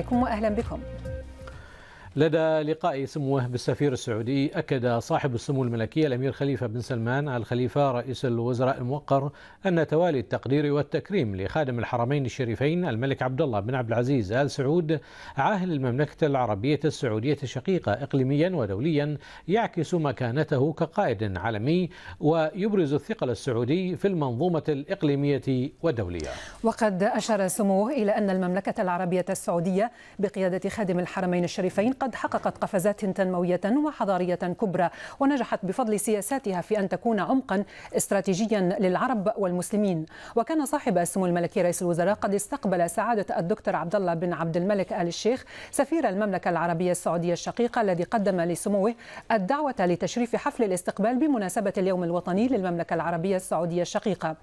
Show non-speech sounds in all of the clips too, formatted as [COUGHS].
عليكم واهلا بكم لدى لقاء سموه بالسفير السعودي أكد صاحب السمو الملكي الأمير خليفة بن سلمان آل خليفة رئيس الوزراء الموقر أن توالي التقدير والتكريم لخادم الحرمين الشريفين الملك عبد الله بن عبد العزيز آل سعود عاهل المملكة العربية السعودية الشقيقة إقليميا ودوليا يعكس مكانته كقائد عالمي ويبرز الثقل السعودي في المنظومة الإقليمية والدولية وقد أشار سموه إلى أن المملكة العربية السعودية بقيادة خادم الحرمين الشريفين قد حققت قفزات تنموية وحضارية كبرى ونجحت بفضل سياساتها في أن تكون عمقا استراتيجيا للعرب والمسلمين وكان صاحب السمو الملكي رئيس الوزراء قد استقبل سعادة الدكتور عبد الله بن عبد الملك آل الشيخ سفير المملكة العربية السعودية الشقيقة الذي قدم لسموه الدعوة لتشريف حفل الاستقبال بمناسبة اليوم الوطني للمملكة العربية السعودية الشقيقة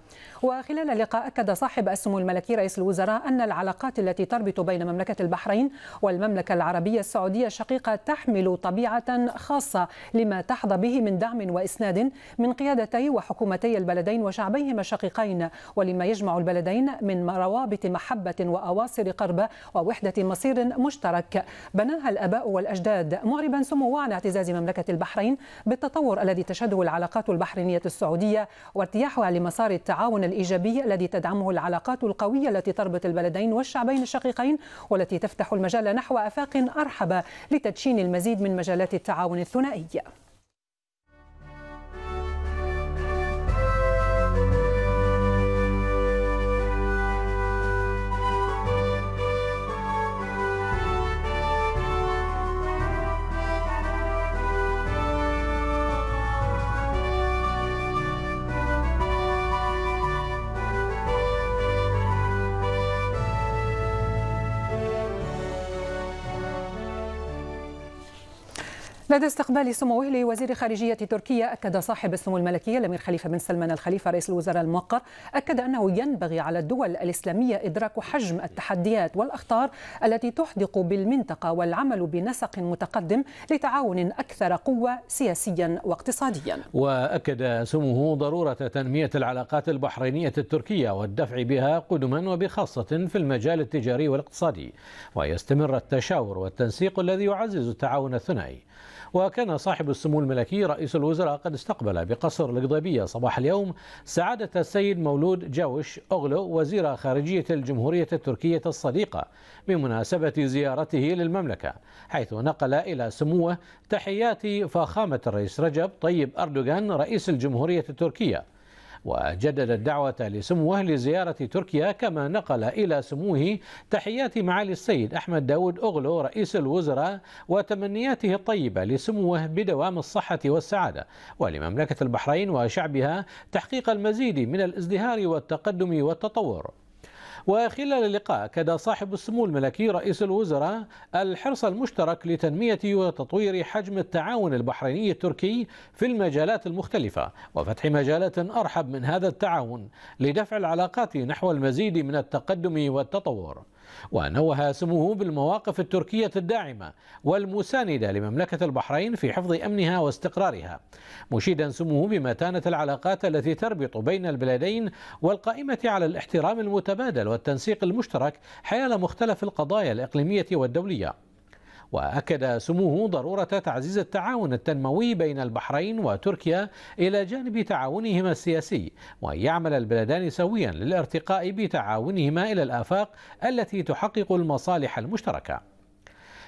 وخلال اللقاء أكد صاحب السمو الملكي رئيس الوزراء أن العلاقات التي تربط بين مملكة البحرين والمملكة العربية السعودية شقيقة تحمل طبيعة خاصة لما تحظى به من دعم وإسناد من قيادتي وحكومتي البلدين وشعبيهما الشقيقين ولما يجمع البلدين من روابط محبة وأواصر قربة ووحدة مصير مشترك بناها الآباء والأجداد معربا سموه عن اعتزاز مملكة البحرين بالتطور الذي تشهده العلاقات البحرينية السعودية وارتياحها لمسار التعاون الإيجابي الذي تدعمه العلاقات القوية التي تربط البلدين والشعبين الشقيقين والتي تفتح المجال نحو آفاق أرحب لتدشين المزيد من مجالات التعاون الثنائي لدى استقبال سموه لوزير خارجية تركيا أكد صاحب السمو الملكية الأمير خليفة بن سلمان الخليفة رئيس الوزراء الموقر أكد أنه ينبغي على الدول الإسلامية إدراك حجم التحديات والأخطار التي تحدق بالمنطقة والعمل بنسق متقدم لتعاون أكثر قوة سياسيا واقتصاديا وأكد سموه ضرورة تنمية العلاقات البحرينية التركية والدفع بها قدما وبخاصة في المجال التجاري والاقتصادي ويستمر التشاور والتنسيق الذي يعزز التعاون الثنائي وكان صاحب السمو الملكي رئيس الوزراء قد استقبل بقصر القضيبية صباح اليوم سعادة السيد مولود جاوش أغلو وزير خارجية الجمهورية التركية الصديقة بمناسبة زيارته للمملكة حيث نقل إلى سموه تحيات فخامة الرئيس رجب طيب أردوغان رئيس الجمهورية التركية وجدد الدعوة لسموه لزيارة تركيا كما نقل إلى سموه تحيات معالي السيد أحمد داود أغلو رئيس الوزراء وتمنياته الطيبة لسموه بدوام الصحة والسعادة ولمملكة البحرين وشعبها تحقيق المزيد من الازدهار والتقدم والتطور وخلال اللقاء كدى صاحب السمو الملكي رئيس الوزراء الحرص المشترك لتنمية وتطوير حجم التعاون البحريني التركي في المجالات المختلفة وفتح مجالات أرحب من هذا التعاون لدفع العلاقات نحو المزيد من التقدم والتطور ونوه سموه بالمواقف التركية الداعمة والمساندة لمملكة البحرين في حفظ أمنها واستقرارها مشيدا سموه بمتانة العلاقات التي تربط بين البلدين والقائمة على الاحترام المتبادل والتنسيق المشترك حيال مختلف القضايا الإقليمية والدولية وأكد سموه ضرورة تعزيز التعاون التنموي بين البحرين وتركيا إلى جانب تعاونهما السياسي وأن يعمل البلدان سويا للارتقاء بتعاونهما إلى الآفاق التي تحقق المصالح المشتركة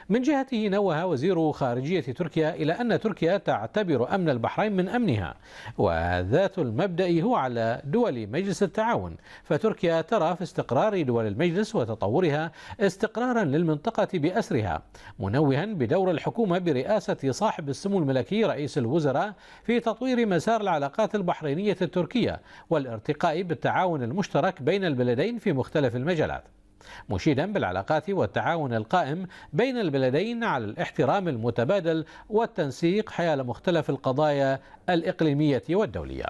من جهته نوه وزير خارجية تركيا إلى أن تركيا تعتبر أمن البحرين من أمنها وذات المبدأ هو على دول مجلس التعاون فتركيا ترى في استقرار دول المجلس وتطورها استقرارا للمنطقة بأسرها منوها بدور الحكومة برئاسة صاحب السمو الملكي رئيس الوزراء في تطوير مسار العلاقات البحرينية التركية والارتقاء بالتعاون المشترك بين البلدين في مختلف المجالات مشيدا بالعلاقات والتعاون القائم بين البلدين على الاحترام المتبادل والتنسيق حيال مختلف القضايا الإقليمية والدولية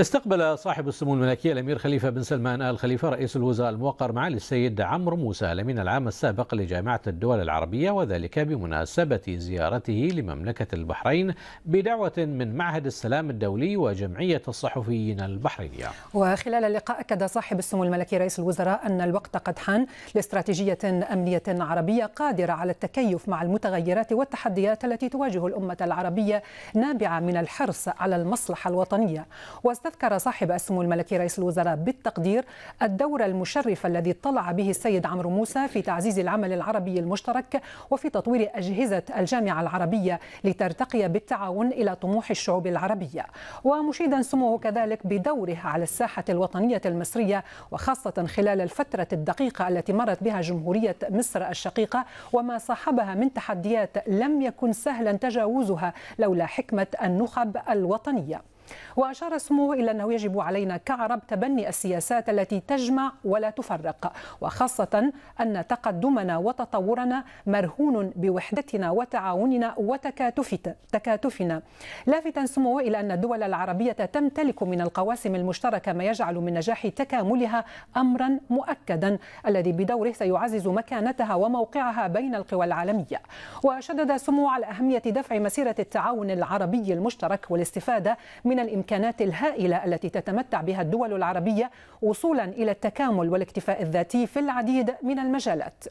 استقبل صاحب السمو الملكي الأمير خليفة بن سلمان آل خليفة رئيس الوزراء الموقر معالي السيد عمرو موسى الأمين العام السابق لجامعة الدول العربية وذلك بمناسبة زيارته لمملكة البحرين بدعوة من معهد السلام الدولي وجمعية الصحفيين البحرينية وخلال اللقاء أكد صاحب السمو الملكي رئيس الوزراء أن الوقت قد حان لاستراتيجية أمنية عربية قادرة على التكيف مع المتغيرات والتحديات التي تواجه الأمة العربية نابعة من الحرص على المصلحة الوطنية واستذكر صاحب السمو الملكي رئيس الوزراء بالتقدير الدور المشرف الذي اطلع به السيد عمرو موسى في تعزيز العمل العربي المشترك وفي تطوير أجهزة الجامعة العربية لترتقي بالتعاون إلى طموح الشعوب العربية ومشيدا سموه كذلك بدوره على الساحة الوطنية المصرية وخاصة خلال الفترة الدقيقة التي مرت بها جمهورية مصر الشقيقة وما صاحبها من تحديات لم يكن سهلا تجاوزها لولا حكمة النخب الوطنية وأشار سموه إلى أنه يجب علينا كعرب تبني السياسات التي تجمع ولا تفرق وخاصة أن تقدمنا وتطورنا مرهون بوحدتنا وتعاوننا وتكاتفنا لافتا سموه إلى أن الدول العربية تمتلك من القواسم المشتركة ما يجعل من نجاح تكاملها أمرا مؤكدا الذي بدوره سيعزز مكانتها وموقعها بين القوى العالمية وشدد سمو على أهمية دفع مسيرة التعاون العربي المشترك والاستفادة من الامكانات الهائله التي تتمتع بها الدول العربيه وصولا الى التكامل والاكتفاء الذاتي في العديد من المجالات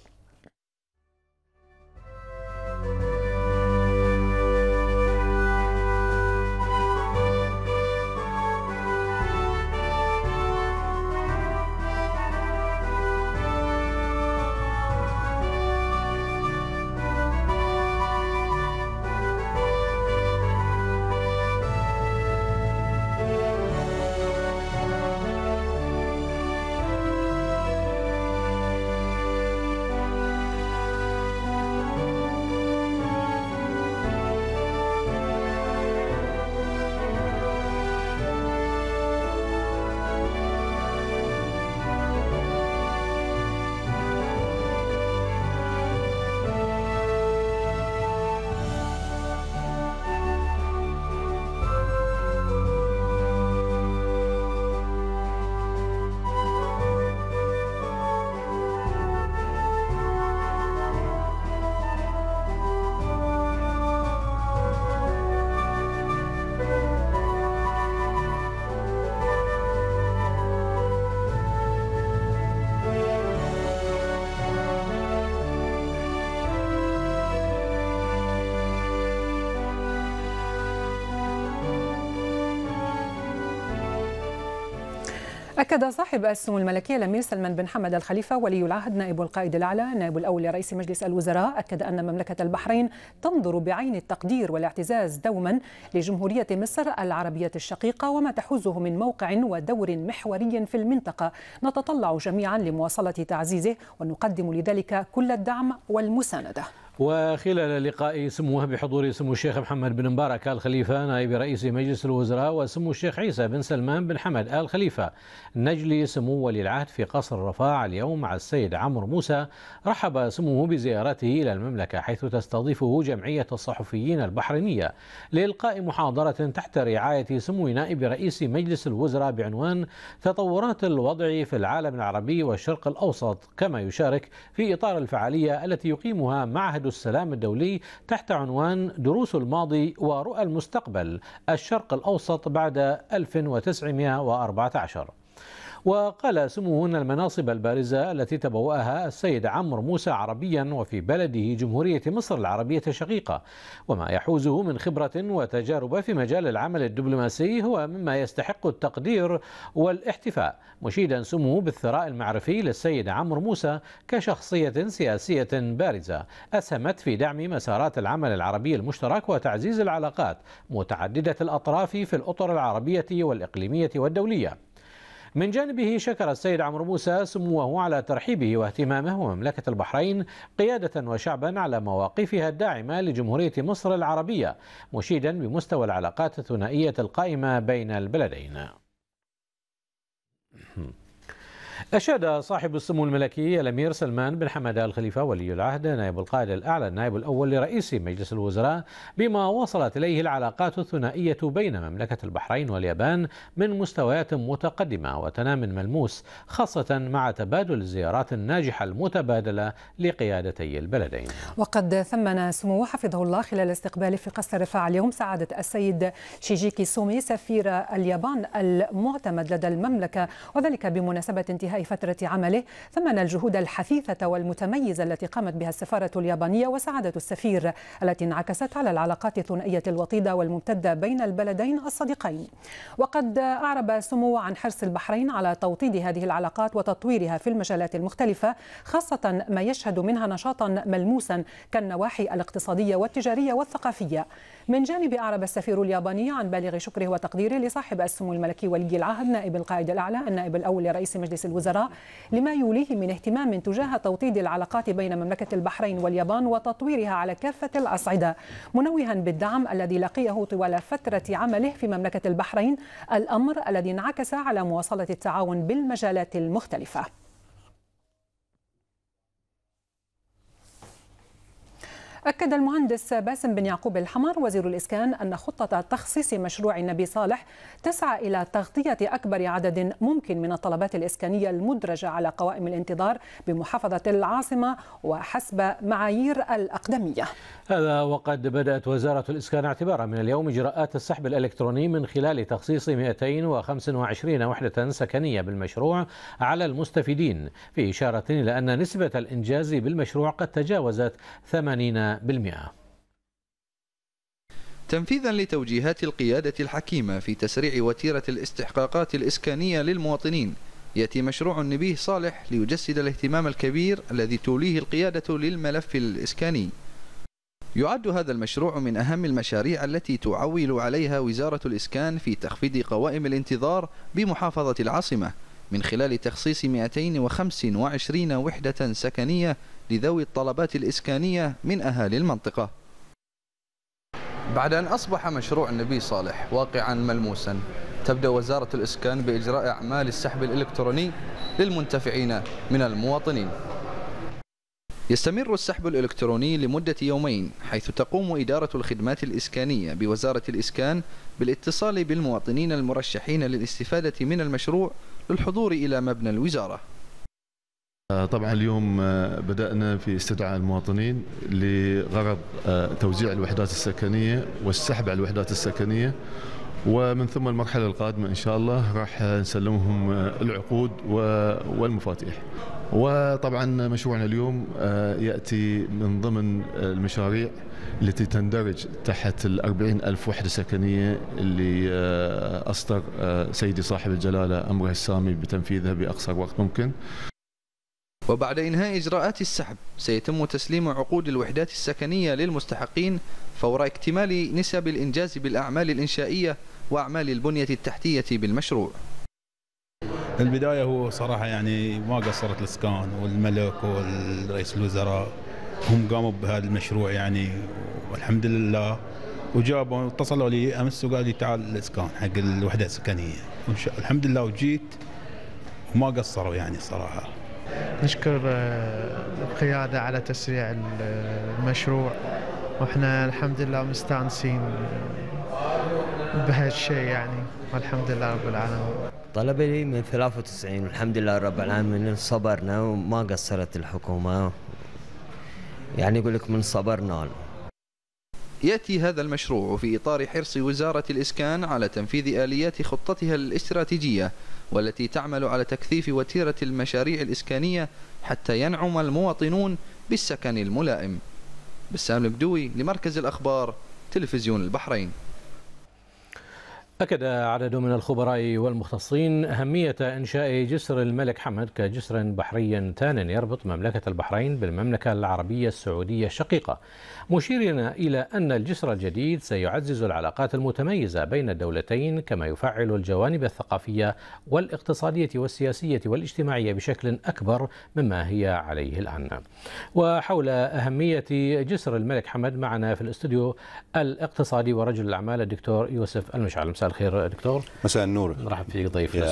أكد صاحب السمو الملكية الأمير سلمان بن حمد الخليفة ولي العهد نائب القائد الأعلى نائب الأول لرئيس مجلس الوزراء أكد أن مملكة البحرين تنظر بعين التقدير والاعتزاز دوما لجمهورية مصر العربية الشقيقة وما تحوزه من موقع ودور محوري في المنطقة نتطلع جميعا لمواصلة تعزيزه ونقدم لذلك كل الدعم والمساندة وخلال لقاء سموه بحضور سمو الشيخ محمد بن مبارك آل خليفة نائب رئيس مجلس الوزراء وسمو الشيخ عيسى بن سلمان بن حمد آل خليفة نجلي سمو ولي العهد في قصر الرفاع اليوم مع السيد عمرو موسى رحب سموه بزيارته إلى المملكة حيث تستضيفه جمعية الصحفيين البحرينية لإلقاء محاضرة تحت رعاية سمو نائب رئيس مجلس الوزراء بعنوان تطورات الوضع في العالم العربي والشرق الأوسط كما يشارك في إطار الفعالية التي يقيمها معهد السلام الدولي تحت عنوان دروس الماضي ورؤى المستقبل الشرق الأوسط بعد 1914 وقال سمو أن المناصب البارزة التي تبوأها السيد عمرو موسى عربيا وفي بلده جمهورية مصر العربية الشقيقة وما يحوزه من خبرة وتجارب في مجال العمل الدبلوماسي هو مما يستحق التقدير والاحتفاء مشيدا سمو بالثراء المعرفي للسيد عمرو موسى كشخصية سياسية بارزة أسهمت في دعم مسارات العمل العربي المشترك وتعزيز العلاقات متعددة الأطراف في الأطر العربية والإقليمية والدولية من جانبه شكر السيد عمرو موسى سموه على ترحيبه واهتمامه ومملكة البحرين قيادة وشعبا على مواقفها الداعمة لجمهورية مصر العربية مشيدا بمستوى العلاقات الثنائية القائمة بين البلدين. أشاد صاحب السمو الملكي الأمير سلمان بن حمد آل خليفة ولي العهد نائب القائد الأعلى النائب الأول لرئيس مجلس الوزراء بما وصلت إليه العلاقات الثنائية بين مملكة البحرين واليابان من مستويات متقدمة وتنام ملموس خاصة مع تبادل الزيارات الناجحة المتبادلة لقيادتي البلدين وقد ثمن سموه حفظه الله خلال استقباله في قصر رفاع اليوم سعادة السيد شيجيكي سومي سفير اليابان المعتمد لدى المملكة وذلك بمناسبة انتهاء فترة عمله ثمن الجهود الحثيثة والمتميزة التي قامت بها السفارة اليابانية وسعادة السفير التي انعكست على العلاقات الثنائية الوطيدة والممتدة بين البلدين الصديقين وقد أعرب سمو عن حرص البحرين على توطيد هذه العلاقات وتطويرها في المجالات المختلفة خاصة ما يشهد منها نشاطا ملموسا كالنواحي الاقتصادية والتجارية والثقافية من جانب أعرب السفير الياباني عن بالغ شكره وتقديره لصاحب السمو الملكي ولي العهد نائب القائد الأعلى النائب الأول لرئيس مجلس الوزراء الوزراء لما يوليه من اهتمام تجاه توطيد العلاقات بين مملكة البحرين واليابان وتطويرها على كافة الأصعدة منوها بالدعم الذي لقيه طوال فترة عمله في مملكة البحرين الأمر الذي انعكس على مواصلة التعاون بالمجالات المختلفة أكد المهندس باسم بن يعقوب الحمار وزير الإسكان أن خطة تخصيص مشروع النبي صالح تسعى إلى تغطية أكبر عدد ممكن من الطلبات الإسكانية المدرجة على قوائم الانتظار بمحافظة العاصمة وحسب معايير الأقدمية هذا وقد بدأت وزارة الإسكان اعتبارا من اليوم إجراءات السحب الإلكتروني من خلال تخصيص 225 وحدة سكنية بالمشروع على المستفيدين في إشارة إلى أن نسبة الإنجاز بالمشروع قد تجاوزت 80 تنفيذا لتوجيهات القيادة الحكيمة في تسريع وتيرة الاستحقاقات الإسكانية للمواطنين يأتي مشروع النبيه صالح ليجسد الاهتمام الكبير الذي توليه القيادة للملف الإسكاني يعد هذا المشروع من أهم المشاريع التي تعول عليها وزارة الإسكان في تخفيض قوائم الانتظار بمحافظة العاصمة من خلال تخصيص 225 وحدة سكنية لذوي الطلبات الإسكانية من أهالي المنطقة بعد أن أصبح مشروع النبي صالح واقعا ملموسا تبدأ وزارة الإسكان بإجراء أعمال السحب الإلكتروني للمنتفعين من المواطنين يستمر السحب الإلكتروني لمدة يومين حيث تقوم إدارة الخدمات الإسكانية بوزارة الإسكان بالاتصال بالمواطنين المرشحين للاستفادة من المشروع للحضور إلى مبنى الوزارة آه، طبعا اليوم آه، بدأنا في استدعاء المواطنين لغرض آه، توزيع الوحدات السكنية والسحب على الوحدات السكنية ومن ثم المرحلة القادمة إن شاء الله راح نسلمهم العقود والمفاتيح وطبعا مشروعنا اليوم يأتي من ضمن المشاريع التي تندرج تحت الأربعين ألف وحدة سكنية اللي أصدر سيدي صاحب الجلالة أمره السامي بتنفيذها بأقصر وقت ممكن وبعد إنهاء إجراءات السحب سيتم تسليم عقود الوحدات السكنية للمستحقين فور اكتمال نسب الإنجاز بالأعمال الإنشائية وأعمال البنية التحتية بالمشروع البداية هو صراحة يعني ما قصرت الإسكان والملك والرئيس الوزراء هم قاموا بهذا المشروع يعني والحمد لله وجابوا اتصلوا لي امس وقال لي تعال الاسكان حق الوحدات السكنيه الحمد لله وجيت وما قصروا يعني صراحه نشكر آه، القيادة على تسريع آه، المشروع واحنا الحمد لله مستانسين آه، بهالشيء يعني والحمد لله رب العالمين طلبي من 93 والحمد لله رب العالمين صبرنا وما قصرت الحكومة يعني يقول لك من صبرنا يأتي هذا المشروع في إطار حرص وزارة الإسكان على تنفيذ آليات خطتها الاستراتيجية والتي تعمل على تكثيف وتيرة المشاريع الإسكانية حتى ينعم المواطنون بالسكن الملائم بسام البدوي لمركز الأخبار تلفزيون البحرين أكد عدد من الخبراء والمختصين أهمية إنشاء جسر الملك حمد كجسر بحري ثان يربط مملكة البحرين بالمملكة العربية السعودية الشقيقة مشيرين إلى أن الجسر الجديد سيعزز العلاقات المتميزة بين الدولتين كما يفعل الجوانب الثقافية والاقتصادية والسياسية والاجتماعية بشكل أكبر مما هي عليه الآن وحول أهمية جسر الملك حمد معنا في الاستوديو الاقتصادي ورجل الأعمال الدكتور يوسف المشعل مساء الخير دكتور مساء النور نرحب فيك ضيف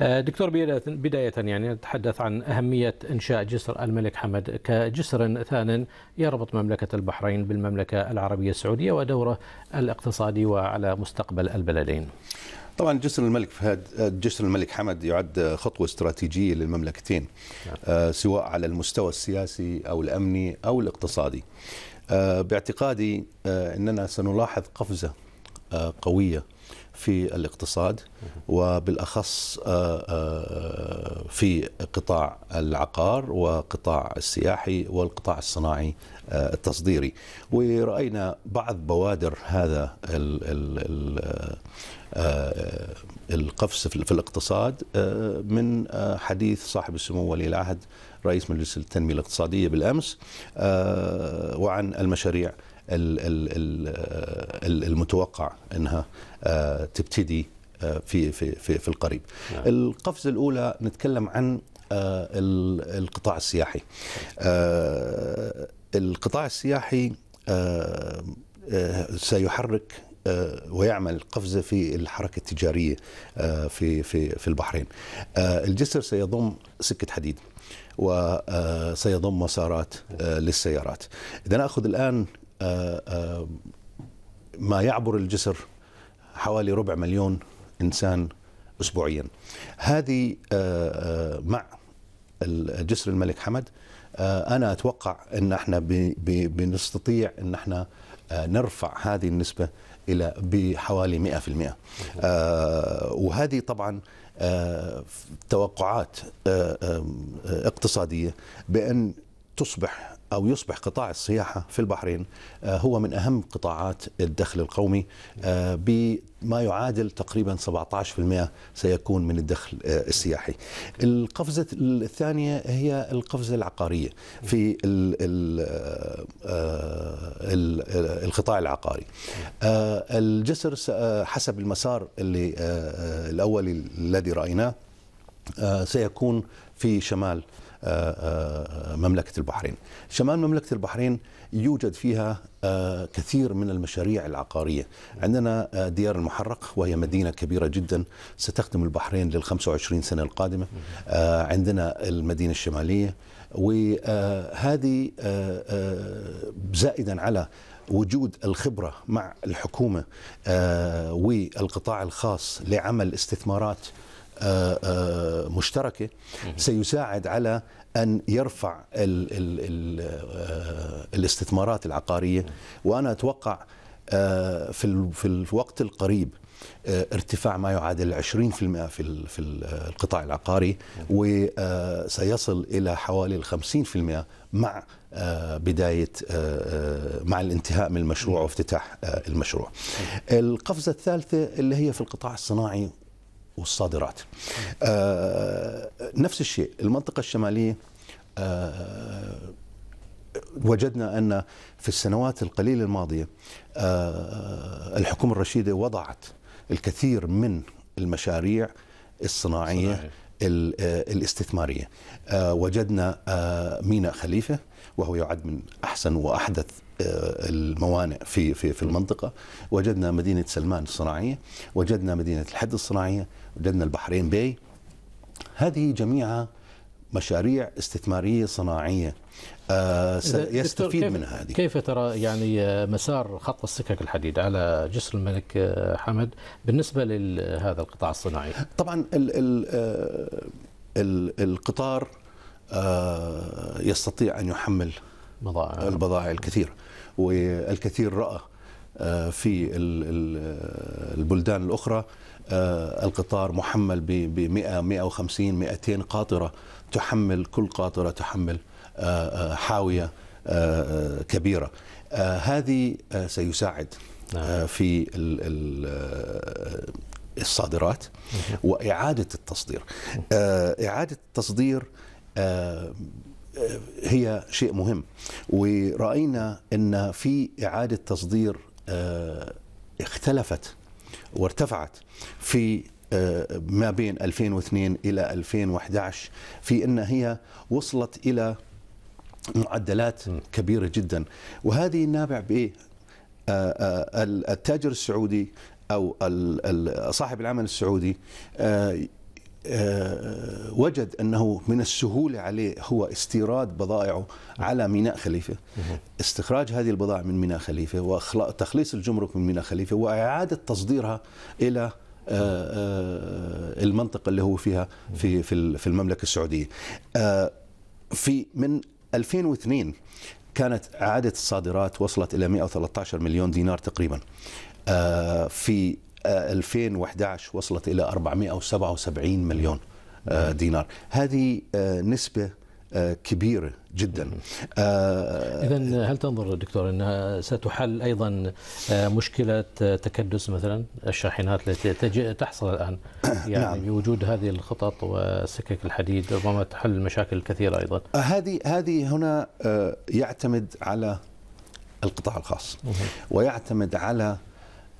آه، دكتور بداية يعني نتحدث عن أهمية إنشاء جسر الملك حمد كجسر ثان يربط مملكة البحرين بالمملكة العربية السعودية ودوره الاقتصادي وعلى مستقبل البلدين طبعا جسر الملك فهد جسر الملك حمد يعد خطوه استراتيجيه للمملكتين نعم. آه، سواء على المستوى السياسي او الامني او الاقتصادي آه، باعتقادي اننا سنلاحظ قفزه قويه في الاقتصاد وبالاخص آه، آه، في قطاع العقار وقطاع السياحي والقطاع الصناعي آه، التصديري وراينا بعض بوادر هذا ال ال القفز في الاقتصاد من حديث صاحب السمو ولي العهد رئيس مجلس التنميه الاقتصاديه بالامس وعن المشاريع المتوقع انها آه، تبتدي آه، في في في, في القريب. نعم. القفزه الاولى نتكلم عن آه، القطاع السياحي. القطاع السياحي سيحرك ويعمل قفزه في الحركه التجاريه في في في البحرين. الجسر سيضم سكه حديد وسيضم مسارات للسيارات. اذا ناخذ الان آه، آه، ما يعبر الجسر حوالي ربع مليون انسان اسبوعيا. هذه آه، مع جسر الملك حمد انا اتوقع ان احنا بنستطيع ان احنا نرفع هذه النسبه الى بحوالي 100% وهذه طبعا توقعات اقتصاديه بان تصبح أو يصبح قطاع السياحة في البحرين آه، هو من أهم قطاعات الدخل القومي آه، بما يعادل تقريبا 17% سيكون من الدخل آه، السياحي القفزة الثانية هي القفزة العقارية في القطاع العقاري الجسر حسب المسار اللي الأولي الذي رأيناه سيكون في شمال مملكة البحرين شمال مملكة البحرين يوجد فيها آه، كثير من المشاريع العقارية عندنا آه، ديار المحرق وهي مدينة كبيرة جدا ستخدم البحرين لل 25 سنة القادمة آه، عندنا المدينة الشمالية وهذه زائدا على وجود الخبرة مع الحكومة والقطاع الخاص لعمل استثمارات آه، آه، مشتركه سيساعد على ان يرفع الـ الـ الـ آه، الاستثمارات العقاريه وانا اتوقع في في الوقت القريب ارتفاع ما يعادل 20% في في القطاع العقاري وسيصل الى حوالي 50% مع بدايه مع الانتهاء من المشروع وافتتاح المشروع. القفزه الثالثه اللي هي في القطاع الصناعي والصادرات آه، نفس الشيء المنطقة الشمالية آه، وجدنا أن في السنوات القليلة الماضية آه، الحكومة الرشيدة وضعت الكثير من المشاريع الصناعية الاستثمارية وجدنا ميناء خليفة وهو يعد من أحسن وأحدث آه، الموانئ في في في المنطقه وجدنا مدينه سلمان الصناعيه وجدنا مدينه الحد الصناعيه وجدنا البحرين باي هذه جميعها مشاريع استثماريه صناعيه آه، يستفيد منها هذه كيف ترى يعني آه، مسار خط السكك الحديد على جسر الملك حمد بالنسبه لهذا القطاع الصناعي طبعا ال ال القطار يستطيع ان يحمل البضائع الكثيره والكثير رأى آه، في آه، البلدان الأخرى آه، القطار محمل ب 100 150 200 قاطرة تحمل كل قاطرة تحمل حاوية كبيرة هذه سيساعد في الصادرات وإعادة التصدير إعادة التصدير هي شيء مهم ورأينا أن في إعادة تصدير آه، اختلفت وارتفعت في آه، ما بين 2002 إلى 2011 في أن هي وصلت إلى معدلات كبيرة جدا وهذه النابع بإيه؟ آه، التاجر السعودي أو صاحب العمل السعودي آه، وجد انه من السهوله عليه هو استيراد بضائعه على ميناء خليفه استخراج هذه البضائع من ميناء خليفه وتخليص الجمرك من ميناء خليفه واعاده تصديرها الى آه، آه، المنطقه اللي هو فيها في في المملكه السعوديه في من 2002 كانت اعاده الصادرات وصلت الى 113 مليون دينار تقريبا في 2011 وصلت إلى 477 مليون آه، دينار هذه آه، نسبة آه، كبيرة جدا إذا هل تنظر دكتور أنها ستحل أيضا مشكلة تكدس مثلا الشاحنات التي تحصل الآن [COUGHS] يعني نعم. بوجود هذه الخطط وسكك الحديد ربما تحل مشاكل كثيرة أيضا هذه هذه هنا يعتمد على القطاع الخاص ويعتمد على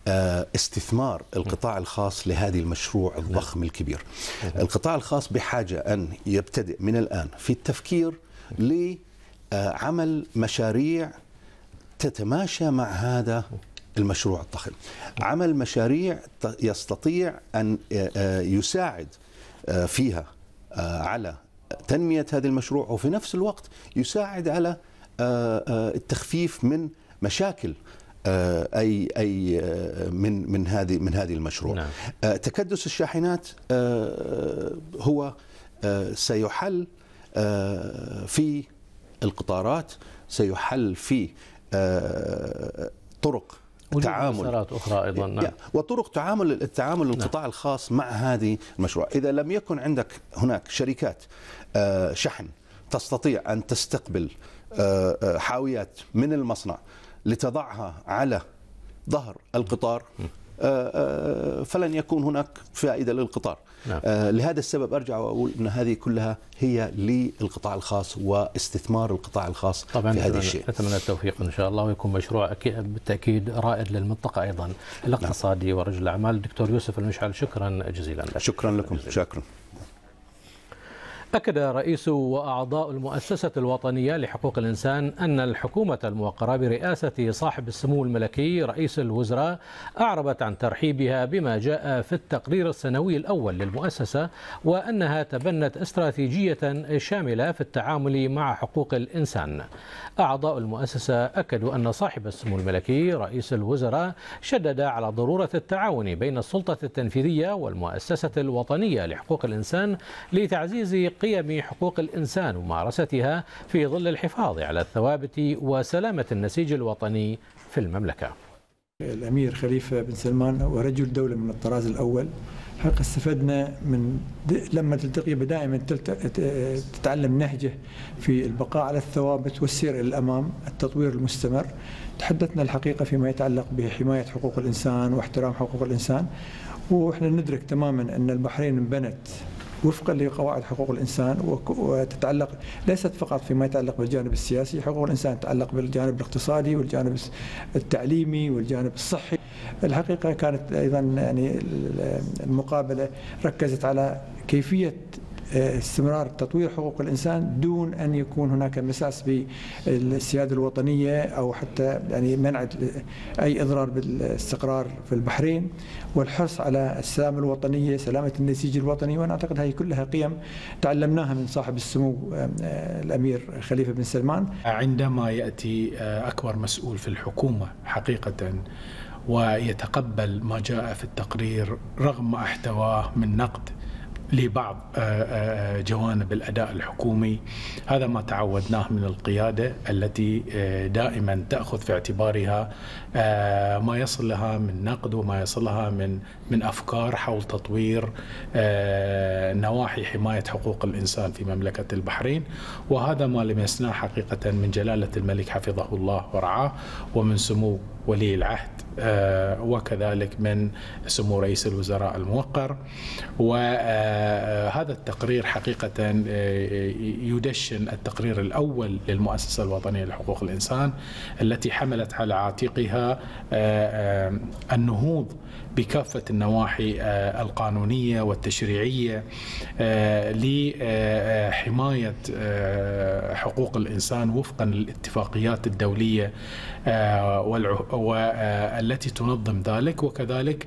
آه، استثمار القطاع الخاص لهذه المشروع نعم. الضخم الكبير نعم. القطاع الخاص بحاجة أن يبتدئ من الآن في التفكير نعم. لعمل آه، مشاريع تتماشى مع هذا المشروع الضخم عمل مشاريع يستطيع أن آه، يساعد فيها على تنمية هذا المشروع وفي نفس الوقت يساعد على التخفيف من مشاكل آه، اي اي آه، من من هذه من هذه المشروع نعم. آه، تكدس الشاحنات هو سيحل في القطارات سيحل في طرق تعامل اخرى ايضا نعم. وطرق تعامل التعامل نعم. القطاع نعم. الخاص مع هذه المشروع اذا لم يكن عندك هناك شركات شحن تستطيع ان تستقبل حاويات من المصنع لتضعها على ظهر القطار آه، آه، فلن يكون هناك فائده للقطار نعم. آه، لهذا السبب ارجع واقول ان هذه كلها هي للقطاع الخاص واستثمار القطاع الخاص طبعا في هذا الشيء اتمنى التوفيق ان شاء الله ويكون مشروع بالتاكيد رائد للمنطقه ايضا نعم. الاقتصادي نعم. ورجل الاعمال الدكتور يوسف المشعل شكرا جزيلا لك شكرا لكم شكرا أكد رئيس وأعضاء المؤسسة الوطنية لحقوق الإنسان أن الحكومة الموقرة برئاسة صاحب السمو الملكي رئيس الوزراء أعربت عن ترحيبها بما جاء في التقرير السنوي الأول للمؤسسة وأنها تبنت استراتيجية شاملة في التعامل مع حقوق الإنسان أعضاء المؤسسة أكدوا أن صاحب السمو الملكي رئيس الوزراء شدد على ضرورة التعاون بين السلطة التنفيذية والمؤسسة الوطنية لحقوق الإنسان لتعزيز قيم حقوق الإنسان وممارستها في ظل الحفاظ على الثوابت وسلامة النسيج الوطني في المملكة الأمير خليفة بن سلمان هو رجل دولة من الطراز الأول حق استفدنا من لما تلتقي دائما تتعلم نهجه في البقاء على الثوابت والسير الى الامام، التطوير المستمر. تحدثنا الحقيقه فيما يتعلق بحمايه حقوق الانسان واحترام حقوق الانسان واحنا ندرك تماما ان البحرين انبنت وفقا لقواعد حقوق الانسان وتتعلق ليست فقط فيما يتعلق بالجانب السياسي، حقوق الانسان تتعلق بالجانب الاقتصادي والجانب التعليمي والجانب الصحي. الحقيقه كانت ايضا يعني المقابله ركزت على كيفيه آه، استمرار تطوير حقوق الانسان دون ان يكون هناك مساس بالسياده الوطنيه او حتى يعني منع اي اضرار بالاستقرار في البحرين والحرص على السلامه الوطنيه، سلامه النسيج الوطني وانا اعتقد هذه كلها قيم تعلمناها من صاحب السمو آه، الامير خليفه بن سلمان. عندما ياتي آه، اكبر مسؤول في الحكومه حقيقه ويتقبل ما جاء في التقرير رغم ما احتواه من نقد لبعض آه، آه، آه، جوانب الاداء الحكومي هذا ما تعودناه من القياده التي دائما تاخذ في اعتبارها ما يصل لها من نقد وما يصل لها من من افكار حول تطوير نواحي حمايه حقوق الانسان في مملكه البحرين وهذا ما لمسناه حقيقه من جلاله الملك حفظه الله ورعاه ومن سمو ولي العهد آه، وكذلك من سمو رئيس الوزراء الموقر وهذا آه، آه، التقرير حقيقة يدشن التقرير الأول للمؤسسة الوطنية لحقوق الإنسان التي حملت على عاتقها النهوض بكافة النواحي القانونية والتشريعية لحماية حقوق الإنسان وفقا للاتفاقيات الدولية والتي آه، تنظم ذلك وكذلك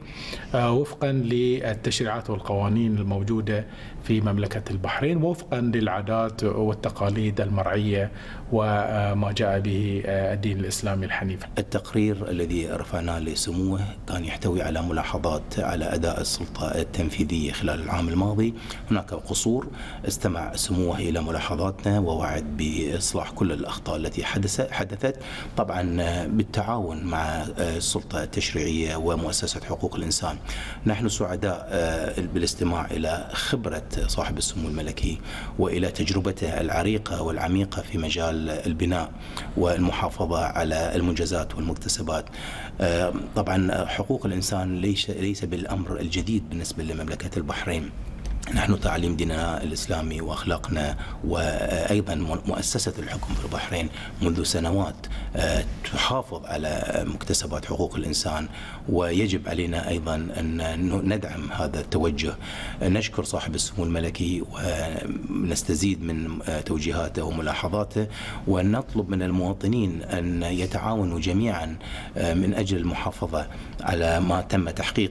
آه، وفقا للتشريعات والقوانين الموجوده في مملكه البحرين وفقا للعادات والتقاليد المرعيه وما جاء به آه، الدين الاسلامي الحنيف. التقرير الذي رفعناه لسموه كان يحتوي على ملاحظات على اداء السلطه التنفيذيه خلال العام الماضي، هناك قصور استمع سموه الى ملاحظاتنا ووعد باصلاح كل الاخطاء التي حدثت طبعا بالتعاون مع السلطة آه، التشريعية ومؤسسة حقوق الإنسان نحن سعداء آه، بالاستماع إلى خبرة صاحب السمو الملكي وإلى تجربته العريقة والعميقة في مجال البناء والمحافظة على المنجزات والمكتسبات آه، طبعا حقوق الإنسان ليس ليس بالأمر الجديد بالنسبة لمملكة البحرين نحن تعليم ديننا الإسلامي وأخلاقنا وأيضا مؤسسة الحكم في البحرين منذ سنوات آه، تحافظ على مكتسبات حقوق الإنسان ويجب علينا أيضا أن ندعم هذا التوجه نشكر صاحب السمو الملكي ونستزيد من آه، توجيهاته وملاحظاته ونطلب من المواطنين أن يتعاونوا جميعا آه، من أجل المحافظة على ما تم تحقيقه